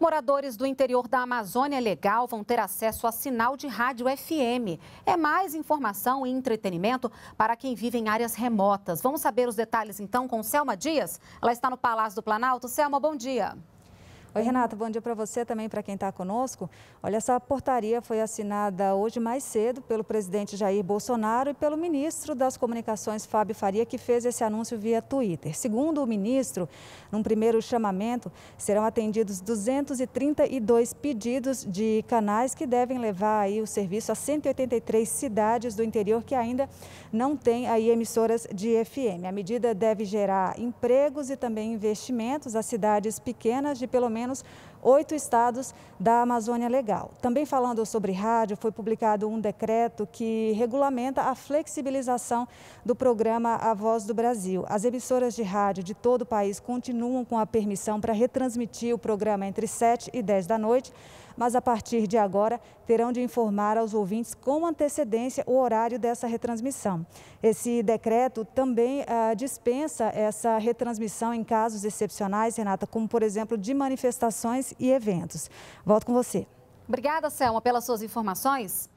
Moradores do interior da Amazônia Legal vão ter acesso a sinal de rádio FM. É mais informação e entretenimento para quem vive em áreas remotas. Vamos saber os detalhes então com Selma Dias. Ela está no Palácio do Planalto. Selma, bom dia. Oi, Renata, bom dia para você também, para quem está conosco. Olha, essa portaria foi assinada hoje mais cedo pelo presidente Jair Bolsonaro e pelo ministro das Comunicações, Fábio Faria, que fez esse anúncio via Twitter. Segundo o ministro, num primeiro chamamento, serão atendidos 232 pedidos de canais que devem levar aí o serviço a 183 cidades do interior que ainda não têm aí emissoras de FM. A medida deve gerar empregos e também investimentos às cidades pequenas de pelo menos menos oito estados da Amazônia Legal. Também falando sobre rádio, foi publicado um decreto que regulamenta a flexibilização do programa A Voz do Brasil. As emissoras de rádio de todo o país continuam com a permissão para retransmitir o programa entre 7 e 10 da noite, mas a partir de agora terão de informar aos ouvintes com antecedência o horário dessa retransmissão. Esse decreto também ah, dispensa essa retransmissão em casos excepcionais, Renata, como por exemplo de manifestação manifestações e eventos. Volto com você. Obrigada, Selma, pelas suas informações.